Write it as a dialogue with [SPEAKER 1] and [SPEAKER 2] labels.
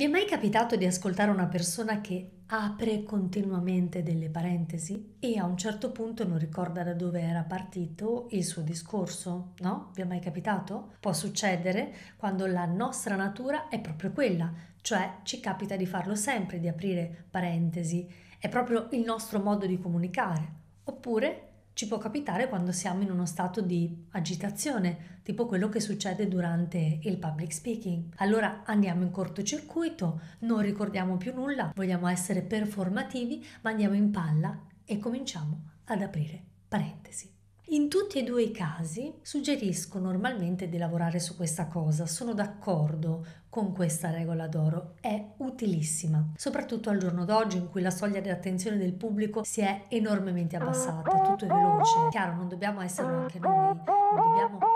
[SPEAKER 1] Vi è mai capitato di ascoltare una persona che apre continuamente delle parentesi e a un certo punto non ricorda da dove era partito il suo discorso? No? Vi è mai capitato? Può succedere quando la nostra natura è proprio quella, cioè ci capita di farlo sempre, di aprire parentesi, è proprio il nostro modo di comunicare. Oppure ci può capitare quando siamo in uno stato di agitazione, tipo quello che succede durante il public speaking. Allora andiamo in cortocircuito, non ricordiamo più nulla, vogliamo essere performativi, ma andiamo in palla e cominciamo ad aprire parentesi. In tutti e due i casi suggerisco normalmente di lavorare su questa cosa, sono d'accordo con questa regola d'oro, è utilissima, soprattutto al giorno d'oggi in cui la soglia di attenzione del pubblico si è enormemente abbassata, tutto è veloce, chiaro non dobbiamo esserlo anche noi, non
[SPEAKER 2] dobbiamo